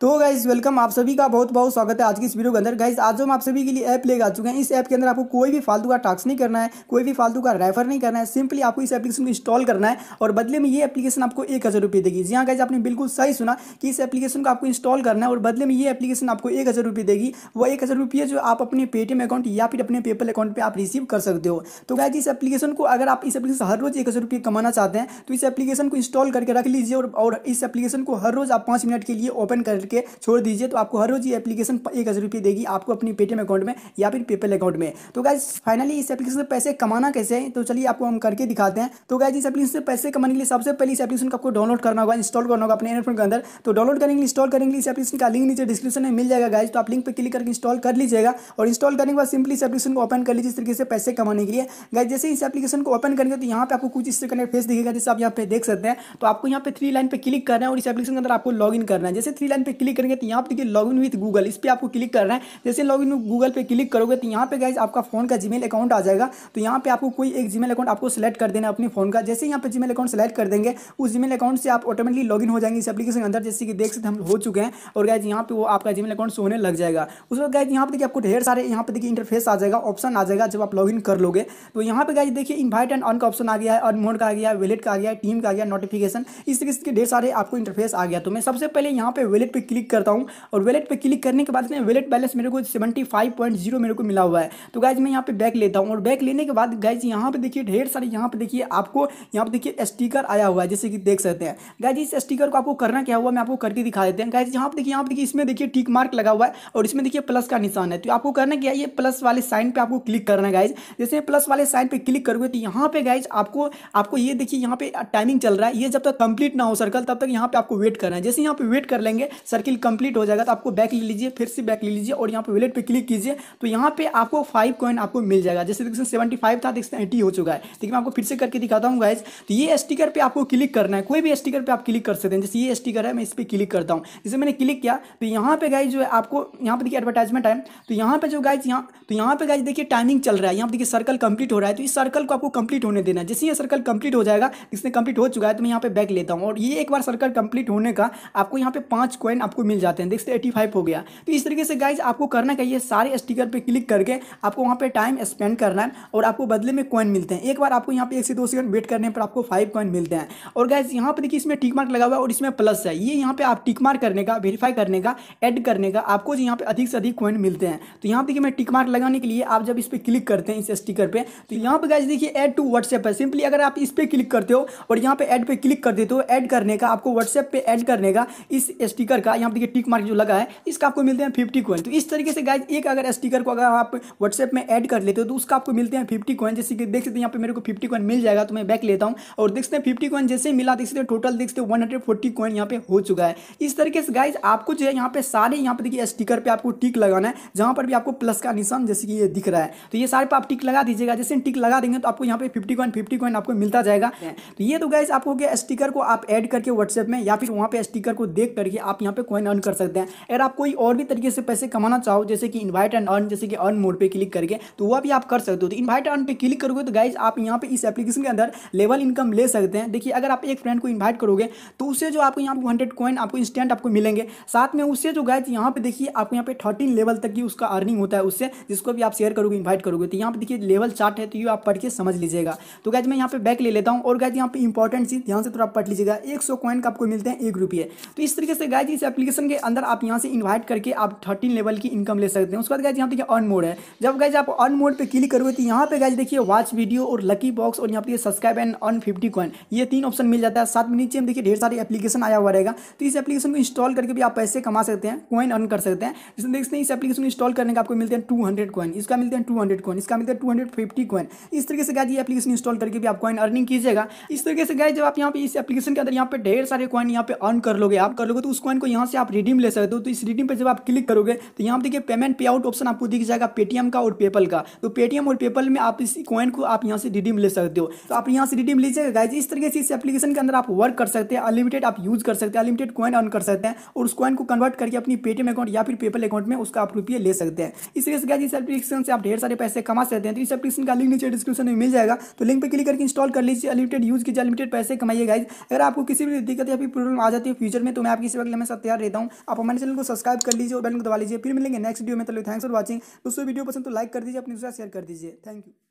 तो guys welcome आप सभी का बहुत बहुत स्वागत है आज की इस वीडियो के अंदर गाइज आज हम आप सभी के लिए ऐप लेकर आ चुके हैं इस ऐप के अंदर आपको कोई भी फालतू का टास्क नहीं करना है कोई भी फालतू का रेफर नहीं करना है सिंपली आपको इस एप्लीकेशन को इंस्टॉल करना है और बदले में ये एप्लीकेशन आपको एक हज़ार रुपये देगी जी हाँ गाइज आपने बिल्कुल सही सुना कि इस एप्लीकेशन को आपको इंस्टॉल करना है और बदले में ये एप्लीकेशन आपको एक हज़ार रुपये देगी वो एक हज़ार रुपये जो आप अपने पेटीएम अकाउंट या फिर अपने पेपल अकाउंट पर आप रिसीव कर सकते हो तो गाइज इस एप्लीकेशन को अगर आप इस एप्लीकेशन हर रोज़ एक हज़ार रुपये कमाना चाहते हैं तो इस एप्लीकेशन को इंस्टॉल करके रख लीजिए और इस एप्लीकेशन को हर रोज़ आप पाँच मिनट के लिए ओपन कर करके छोड़ दीजिए तो आपको हर रोज ये एप्लीकेशन एक हज़ार रुपये देगी आपको अपनी पेटीएम अकाउंट में या फिर पेपल अकाउंट में तो गाइज फाइनली इस एप्लीकेशन से पैसे कमाना कैसे है तो चलिए आपको हम करके दिखाते हैं तो गाइज इस एप्लीकेशन से पैसे कमाने के लिए सबसे पहले इस एप्लीकेशन को आपको डाउनलोड करना होगा इंस्टॉल करना होगा अपने एयरफोन के अंदर तो डाउनलोड करेंगे इंस्टॉल करेंगे इस एप्लीकेशन का लिंक नीचे डिस्क्रिप्शन में मिल जाएगा गाइज तो आप लिंक पर क्लिक करके इंस्टॉल कर लीजिएगा और इंस्टॉल करने के बाद सिंपली इस एप्लीकेशन को ओपन कर लीजिए इस तरीके से पैसे कमाने के लिए गाइज जैसे इस एप्लीकेशन को ओपन करेंगे तो यहाँ पे आपको कुछ इससे कनेक्ट फेस दिखेगा जैसे आप यहाँ पे देख सकते हैं तो आपको यहाँ पे थ्री लाइन पर क्लिक करना है और इस एप्लीकेशन के अंदर आपको लॉग इन करना है जैसे थ्री लाइन पे क्लिक करेंगे तो यहाँ पर देखिए इन विथ गूगल इस पर आपको क्लिक कर रहे हैं जैसे लॉग इन गूगल पे क्लिक करोगे तो यहाँ पे गए आपका फोन का जीमेल अकाउंट आ जाएगा तो यहाँ पे आपको कोई एक जीमेल अकाउंट आपको सेलेक्ट कर देना अपने फोन का जैसे यहाँ पे जीमेल अकाउंट सेलेक्ट कर देंगे उस जीमेल अकाउंट से आप ऑटोमेटिकली लॉग हो जाएंगे इस एप्लीकेशन के अंदर जैसे कि देख सकते हम हो चुके हैं और गए यहाँ पर वो आपका जीमेल अकाउंट सोने लग जाएगा उस वक्त गए यहाँ पर देखिए आपको ढेर सारे यहाँ पर देखिए इंटरफेस आ जाएगा ऑप्शन आ जाएगा जब आप इन कर लोगे तो यहाँ पर गए देखिए इन्वाइट एंड ऑन का ऑप्शन आ गया है अर्न मोड का आ गया वेलेट का आ गया टीम का आ गया नोटिफिकेशन इस तरीके से ढेर सारे आपको इंटरफेस आ गया तो मैं सबसे पहले यहाँ पे वेलेट पे क्लिक करता हूँ और वैलेट पर क्लिक करने के बाद में वैलेट बैलेंस मेरे को सेवेंटी मेरे को मिला हुआ है तो गाइज मैं यहाँ पे बैक लेता हूँ और बैक लेने के बाद गाइज यहाँ पे देखिए ढेर सारे यहाँ पे देखिए आपको यहाँ पे देखिए स्टीकर आया हुआ है जैसे कि देख सकते हैं गाइज इस स्टीकर को आपको करना क्या हुआ मैं आपको करके दिखा देते हैं गाइज यहाँ पे देखिए यहाँ पे देखिए इसमें देखिए टिक मार्क लगा हुआ है और इसमें देखिए प्लस का निशान है तो आपको करना क्या है ये प्लस वाले साइन पर आपको क्लिक करना है गाइज जैसे प्लस वाले साइन पर क्लिक करोगे तो यहाँ पे गाइज आपको आपको ये देखिए यहाँ पे टाइमिंग चल रहा है ये जब तक कंप्लीट ना हो सर्कल तब तक यहाँ पे आपको वेट करना है जैसे यहाँ पे वेट कर लेंगे सर्किल कंप्लीट हो जाएगा तो आपको बैक ले लीजिए फिर से बैक ले लीजिए और यहाँ पे वैलेट पे क्लिक कीजिए तो यहाँ पे आपको फाइव कॉइन आपको मिल जाएगा जैसे देखिए सेवेंटी फाइव था देखते एटी हो चुका है देखिए मैं आपको फिर से करके दिखाता हूँ गाइज तो ये स्टिकर पर आपको क्लिक करना है कोई भी स्टिकर पर आप क्लिक कर सकते हैं जैसे ये स्टिकर है मैं इस पर क्लिक करता हूँ जैसे मैंने क्लिक किया तो यहाँ पे गाइज जो है आपको यहाँ पर देखिए एडवर्टाइजमेंट है तो यहाँ पे जो गाइज यहाँ तो यहाँ पे गाइज देखिए टाइमिंग चल रहा है यहाँ पर देखिए सर्कल कंप्लीट हो रहा है तो इस सर्कल को आपको कंप्लीट होने देना है जैसे ये सर्कल कंप्लीट हो जाएगा इसने कंप्लीट हो चुका है तो मैं यहाँ पे बैक लेता हूँ और ये एक बार सर्कल कंप्लीट होने का आपको यहाँ पे पाँच कॉइन आपको मिल जाते हैं देखिए एटी फाइव हो गया तो इस तरीके से गाइज आपको करना चाहिए सारे स्टिकर पर क्लिक करके आपको वहाँ पर टाइम स्पेंड करना है और आपको बदले में कॉइन मिलते हैं एक बार आपको यहाँ पर एक से दो सेकंड वेट करने पर आपको फाइव कॉइन मिलते हैं और गाइज यहाँ पर देखिए इसमें टिक मार्क लगा हुआ है और इसमें प्लस है ये यहाँ पर आप टिक मार्क करने का वेरीफाई करने का एड करने का आपको जो यहाँ पर अधिक से अधिक कॉइन मिलते हैं तो यहाँ पर देखिए मैं टिक मार्क लगाने के लिए आप जब इस पर क्लिक करते हैं इस स्टिकर पर तो यहाँ पर गाइज देखिए एड टू व्हाट्सएप है सिंपली अगर आप इस पर क्लिक करते हो और यहाँ पर एड पर क्लिक कर देते हो एड करने का आपको व्हाट्सएप पर एड करने का इस स्टिकर का यहाँ देखिए टिक मार्क जो लगा है इसका आपको मिलते हैं फिफ्टी कॉइन तो इस तरीके से गाइज एक अगर स्टिकर को अगर आप व्हाट्सएप में ऐड कर लेते हो तो उसका आपको मिलते हैं फिफ्टी कॉइन जैसे कि देख सकते हैं यहाँ पे मेरे को फिफ्टी कॉइन मिल जाएगा तो मैं बैक लेता हूँ और देखते हैं फिफ्टी कॉइन जैसे मिला देख सकते टोटल देख सकते वन हंड्रेड फोर्टी कॉइन यहाँ पे हो चुका है इस तरीके से गाइज आपको जो है यहाँ पे सारे यहाँ पे देखिए स्टिकर पर आपको टिक लगाना है जहाँ पर भी आपको प्लस का निशान जैसे कि ये दिख रहा है तो ये सारे पर आप टिक लगा दीजिएगा जैसे टिक लगा देंगे तो आपको यहाँ पे फिफ्टी कॉइन फिफ्टी कॉइन आपको मिलता जाएगा तो ये तो गाइज आपको स्टिकर को आप एड करके व्हाट्सएप में या फिर वहाँ पे स्टिकर को देख करके आप यहाँ पे कॉइन अर्न कर सकते हैं अगर आप कोई और भी तरीके से पैसे कमाना चाहो जैसे कि इन्वाइट एंड अर्न जैसे कि अर्न मोड पर क्लिक करके तो वह भी आप कर सकते हो तो इन्वाइट अर्न पर क्लिक करोगे तो गाइज आप यहाँ पर इस एप्लीकेशन के अंदर लेवल इनकम ले सकते हैं देखिए अगर आप एक फ्रेंड को इन्वाइट करोगे तो उससे जो आपको यहाँ पर हंड्रेड कॉइन आपको इंस्टेंट आपको मिलेंगे साथ में उससे जो गाइज यहाँ पर देखिए आपको यहाँ पे थर्टीन लेवल तक की उसका अर्निंग होता है उससे जिसको भी आप शेयर करोगे इन्वाइट करोगे तो यहाँ पर देखिए लेवल चार्ट है तो ये आप पढ़ के समझ लीजिएगा तो गाइज मैं यहाँ पे बैक ले लेता हूँ और गाइज यहाँ पे इंपॉर्टेंट चीज़ ध्यान से थोड़ा पढ़ लीजिएगा एक सौ कॉइन का आपको मिलते हैं एक रुपये तो इस तरीके से गाइज इस एप्लीकेशन के अंदर आप यहाँ से इन्वाइट करके आप थर्टीन लेवल की इनकम ले सकते हैं उसके बाद गाइज यहाँ पे अर्न मोड है जब गाइज आप अर्न मोड पर क्लिक करोगे तो यहाँ पे गाइज देखिए वॉच वीडियो और लकी बॉक्स और यहाँ पे subscribe and earn fifty coin ये तीन ऑप्शन मिल जाता है साथ में नीचे हम देखिए ढेर सारे एप्लीकेशन आया हुआ रहेगा तो इस एप्लीकेशन को इंस्टॉल करके भी आप पैसे कमा सकते हैं कॉइन अर्न कर सकते हैं जिसमें देखते हैं इस एप्लीकेशन को इंस्टॉल करने का आपको मिलते हैं टू हंड्रेड कॉइन इसका मिलते हैं टू हंड्रेड कॉइन इसका मिलते हैं टू हंड्रेड फिफ्टी कॉइन इस तरीके से गाइज ये एप्लीकेशन इंस्टॉल करके भी आप कॉइन अर्निंग कीजिएगा इस तरीके से गाइज जब आप यहाँ पे इस एप्लीकेशन के अंदर यहाँ पे ढेर सारे कॉइन यहाँ पे अर्न कर लोगे आप कर लोगे तो उस कॉइन को यहाँ से आप रिडीम ले सकते हो तो इस रिडीम पर जब आप क्लिक करोगे तो यहाँ पर देखिए पेमेंट पे आउट ऑप्शन आपको दिख जाएगा पेटीएम का और पेपल का तो पेटीएम और पेपल में आप इस कॉइन को आप यहाँ से रिडीम ले सकते हो तो आप यहाँ से रिडीम लीजिएगा गाइज इस तरीके से इस एप्लीकेशन के अंदर आप वर्क कर सकते हैं अनलिमिटेड आप यूज कर सकते हैं अनलिमिटेड कॉइन अर्न कर सकते हैं और उस कॉइन को कन्वर्ट करके अपनी पेटीएम अकाउंट या फिर पेपल अकाउंट में उसका आप रुपये ले सकते हैं इस तरीके से गाइज इस एप्लीकेशन से आप ढेर सारे पैसे कमा सकते हैं तो इस एप्लीकेशन का लिंक नीचे डिस्क्रिप्शन में मिल जाएगा तो लिंक पर क्लिक करके इंस्टॉल कर लीजिए अनलिमिटेड यूज कीजिए अनलिमिटेड पैसे कमाइए गाइज अगर आपको किसी भी दिक्कत या फिर प्रॉब्लम आ जाती है फ्यूचर में तो मैं आपकी इस वक्त हमेशा तैयार रहता हूँ आप हमारे चैनल को सब्सक्राइब कर लीजिए और बेल को दबा लीजिए फिर मिलेंगे नेक्स्ट वीडियो में तो थैंक्स फॉर वॉचिंग दोस्तों वीडियो पसंद तो लाइक कर दीजिए अपने दूसरा शेयर कर दीजिए थैंक यू